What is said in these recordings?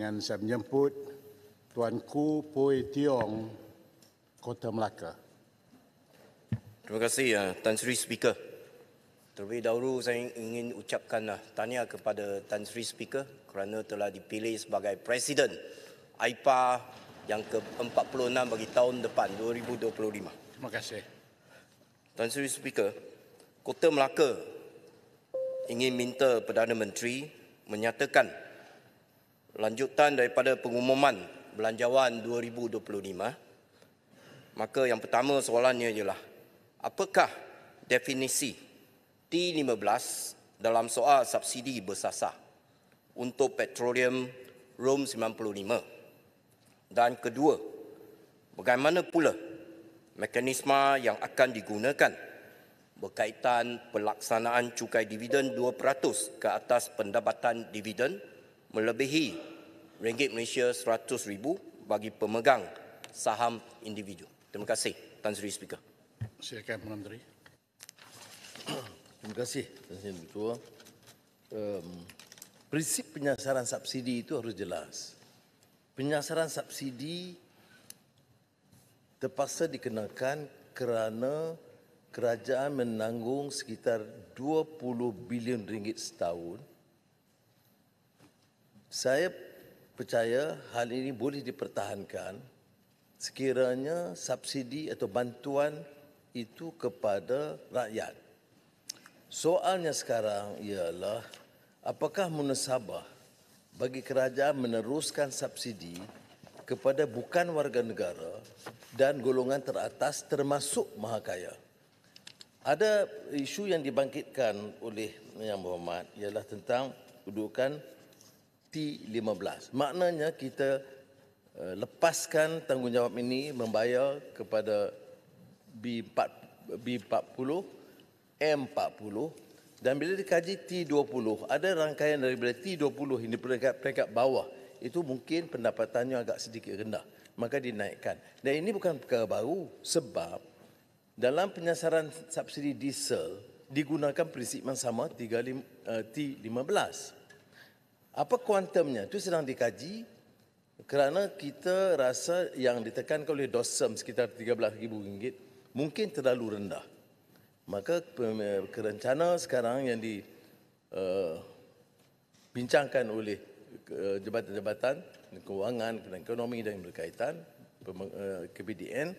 dengan saya menjemput Tuanku Poi Tiong, Kota Melaka. Terima kasih uh, Tan Sri Speaker. Terlebih dahulu saya ingin ucapkan uh, tanya kepada Tan Sri Speaker kerana telah dipilih sebagai Presiden AIPA yang ke-46 bagi tahun depan 2025. Terima kasih. Tan Sri Speaker, Kota Melaka ingin minta Perdana Menteri menyatakan lanjutan daripada pengumuman belanjawan 2025, maka yang pertama soalannya ialah apakah definisi T15 dalam soal subsidi bersasar untuk petroleum Rom 95? Dan kedua, bagaimana pula mekanisme yang akan digunakan berkaitan pelaksanaan cukai dividen 2% ke atas pendapatan dividen melebihi ringgit Malaysia 100,000 bagi pemegang saham individu. Terima kasih Tan Sri Speaker. Silakan Puan Menteri. Terima kasih Tan Sri Ketua. Um, prinsip penyasaran subsidi itu harus jelas. Penyasaran subsidi terpaksa dikenakan kerana kerajaan menanggung sekitar 20 bilion ringgit setahun. Saya percaya hal ini boleh dipertahankan sekiranya subsidi atau bantuan itu kepada rakyat. Soalnya sekarang ialah apakah munasabah bagi kerajaan meneruskan subsidi kepada bukan warga negara dan golongan teratas termasuk maha kaya? Ada isu yang dibangkitkan oleh Yang Berhormat ialah tentang kedudukan T15. Maknanya kita eh, lepaskan tanggungjawab ini membayar kepada B4, B40, M40 dan bila dikaji T20, ada rangkaian daripada T20 ini peringkat, peringkat bawah. Itu mungkin pendapatannya agak sedikit rendah. Maka dinaikkan. Dan ini bukan perkara baru sebab dalam penyasaran subsidi diesel digunakan prinsip yang sama T15 apa kuantumnya itu sedang dikaji kerana kita rasa yang ditekan oleh dosam sekitar RM13,000 mungkin terlalu rendah. Maka kerencana sekarang yang dibincangkan eh, uh, oleh eh, jabatan-jabatan kewangan dan ekonomi dan berkaitan eh, KBDN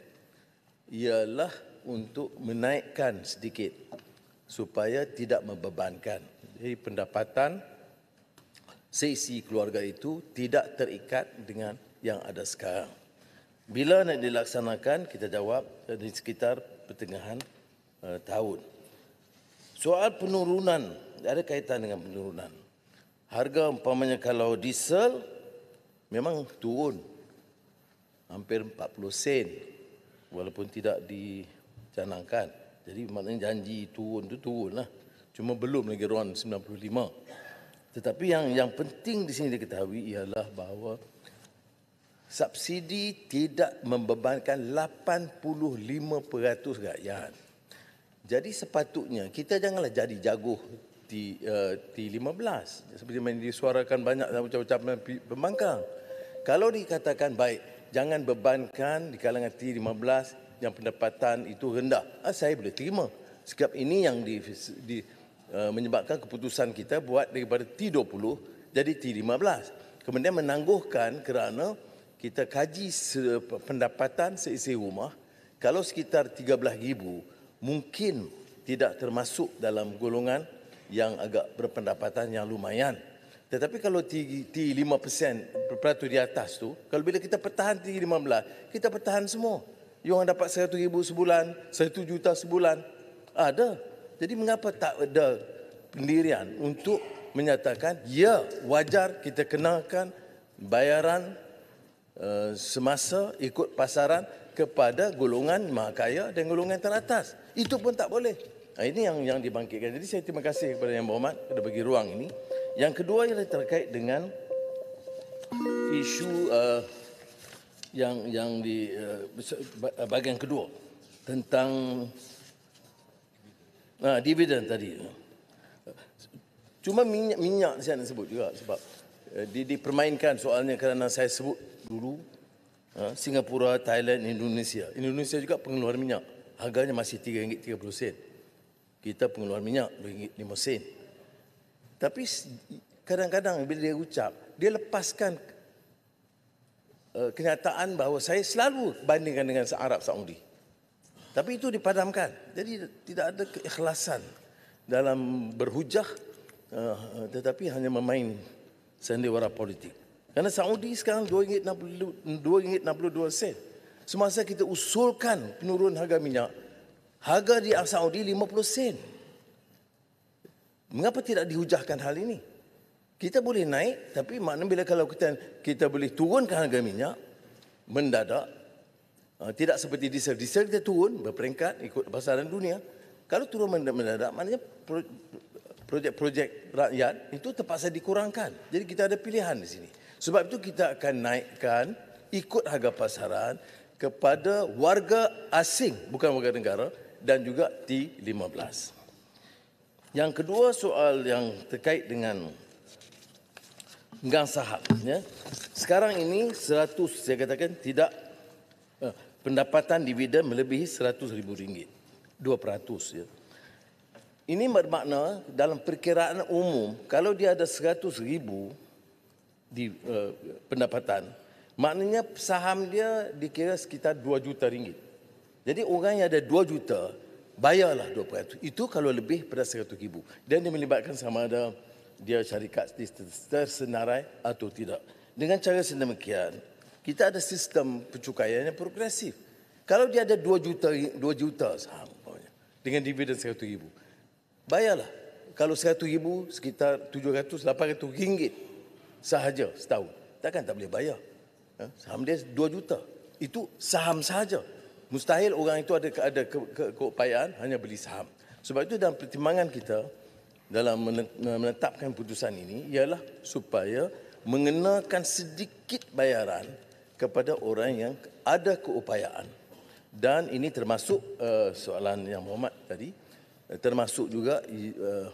ialah untuk menaikkan sedikit supaya tidak membebankan. Jadi pendapatan sesi keluarga itu tidak terikat dengan yang ada sekarang. Bila nak dilaksanakan, kita jawab eh, dari sekitar pertengahan uh, tahun. Soal penurunan, ada kaitan dengan penurunan. Harga umpamanya kalau diesel memang turun hampir 40 sen walaupun tidak dicanangkan. Jadi maknanya janji turun itu lah. Cuma belum lagi RON tetapi yang yang penting di sini diketahui ialah bahawa subsidi tidak membebankan 85% rakyat. Jadi sepatutnya kita janganlah jadi jaguh di eh, di uh, 15 seperti yang disuarakan banyak macam-macam pembangkang. Kalau dikatakan baik jangan bebankan di kalangan T15 yang pendapatan itu rendah. Ah, saya boleh terima. Sebab ini yang di, di Eh, menyebabkan keputusan kita buat daripada T20 jadi T15. Kemudian menangguhkan kerana kita kaji pendapatan seisi rumah kalau sekitar 13000 mungkin tidak termasuk dalam golongan yang agak berpendapatan yang lumayan. Tetapi kalau T5% peratus di atas tu, kalau bila kita pertahan T15, kita pertahan semua. Yang dapat 100,000 sebulan, 1 juta sebulan, ada jadi mengapa tak ada pendirian untuk menyatakan ya wajar kita kenalkan bayaran uh, semasa ikut pasaran kepada golongan mahkaya dan golongan teratas. Itu pun tak boleh. Nah, ini yang yang dibangkitkan. Jadi saya terima kasih kepada Yang Berhormat kepada bagi ruang ini. Yang kedua ialah terkait dengan isu uh, yang yang di uh, bahagian kedua tentang Ha, dividend tadi. Cuma minyak, minyak saya nak sebut juga sebab eh, di, dipermainkan soalnya kerana saya sebut dulu ha, Singapura, Thailand, Indonesia. Indonesia juga pengeluar minyak. Harganya masih RM3.30. Kita pengeluar minyak RM5. Tapi kadang-kadang bila dia ucap, dia lepaskan uh, kenyataan bahawa saya selalu bandingkan dengan Arab Saudi. Tapi itu dipadamkan. Jadi tidak ada keikhlasan dalam berhujah uh, tetapi hanya memain sandiwara politik. Karena Saudi sekarang RM2.62 sen. Semasa kita usulkan penurunan harga minyak, harga di Saudi 50 sen. Mengapa tidak dihujahkan hal ini? Kita boleh naik tapi maknanya bila kalau kita kita boleh turunkan harga minyak mendadak Ah, tidak seperti diesel. Diesel kita turun berperingkat ikut pasaran dunia. Kalau turun mendadak, maknanya projek-projek rakyat itu terpaksa dikurangkan. Jadi kita ada pilihan di sini. Sebab itu kita akan naikkan ikut harga pasaran kepada warga asing, bukan warga negara, dan juga T15. Yang kedua soal yang terkait dengan gang saham. Ya. Sekarang ini 100, saya katakan tidak eh, pendapatan dividen melebihi seratus RM100,000. 2% ya. Ini bermakna dalam perkiraan umum, kalau dia ada seratus ribu di uh, pendapatan, maknanya saham dia dikira sekitar dua juta. Ringgit. Jadi orang yang ada dua 2 juta, bayarlah peratus. Itu kalau lebih pada seratus ribu Dan dia melibatkan sama ada dia syarikat tersenarai atau tidak. Dengan cara sedemikian, kita ada sistem pencukaian yang progresif. Kalau dia ada 2 juta 2 juta saham dengan dividen 100 ribu. Bayarlah. Kalau 100 ribu sekitar 700 800 ringgit sahaja setahun. Takkan tak boleh bayar. Ha? Saham dia 2 juta. Itu saham sahaja. Mustahil orang itu ada ada keupayaan hanya beli saham. Sebab itu dalam pertimbangan kita dalam menetapkan putusan ini ialah supaya mengenakan sedikit bayaran kepada orang yang ada keupayaan. Dan ini termasuk uh, soalan yang Muhammad tadi, eh, termasuk juga uh,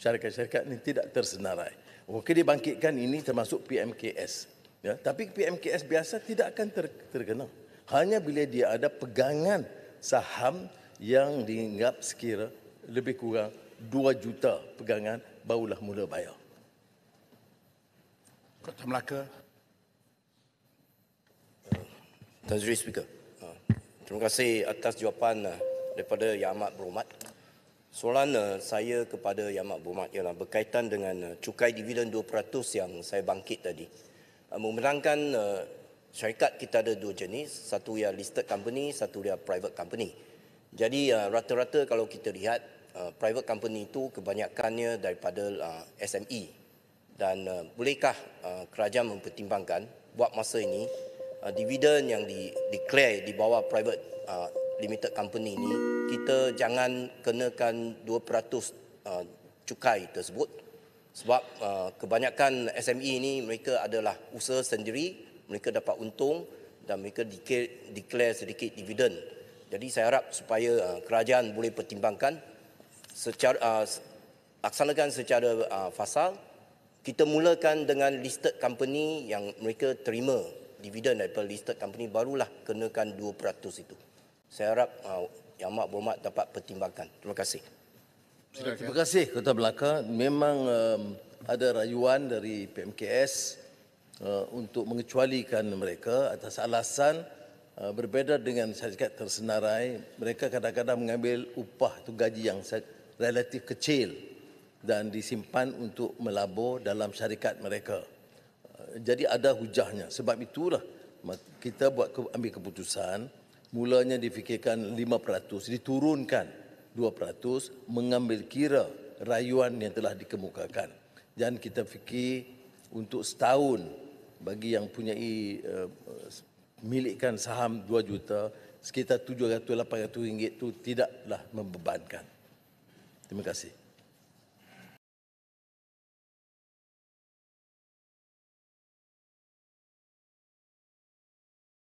syarikat-syarikat ini tidak tersenarai. Okey dibangkitkan ini termasuk PMKS. Ya, tapi PMKS biasa tidak akan ter, terkenal. Hanya bila dia ada pegangan saham yang dianggap sekira lebih kurang 2 juta pegangan barulah mula bayar. Kota Melaka Tazri Speaker. Ha. Terima kasih atas jawapan eh, daripada Yang Amat Berhormat. Soalan eh, saya kepada Yang Amat Berhormat ialah berkaitan dengan eh, cukai dividen 2% yang saya bangkit tadi. Memenangkan syarikat kita ada dua jenis, satu ialah listed company, satu ialah private company. Jadi rata-rata kalau kita lihat private company itu kebanyakannya daripada SME dan bolehkah kerajaan mempertimbangkan buat masa ini uh, dividen yang di declare di bawah private uh, limited company ini kita jangan kenakan 2% uh, cukai tersebut sebab uh, kebanyakan SME ini mereka adalah usaha sendiri mereka dapat untung dan mereka declare, sedikit dividen jadi saya harap supaya uh, kerajaan boleh pertimbangkan secara uh, laksanakan secara uh, fasal kita mulakan dengan listed company yang mereka terima dividen daripada listed company barulah kenakan 2% itu. Saya harap uh, yang amat berhormat dapat pertimbangkan. Terima kasih. Silakan. Terima kasih Ketua Belaka. Memang um, ada rayuan dari PMKS uh, untuk mengecualikan mereka atas alasan uh, berbeda dengan syarikat tersenarai. Mereka kadang-kadang mengambil upah atau gaji yang relatif kecil dan disimpan untuk melabur dalam syarikat mereka jadi ada hujahnya. Sebab itulah kita buat ambil keputusan mulanya difikirkan 5% diturunkan 2% mengambil kira rayuan yang telah dikemukakan. Dan kita fikir untuk setahun bagi yang punya uh, eh, milikkan saham 2 juta sekitar 700 800 ringgit itu tidaklah membebankan. Terima kasih.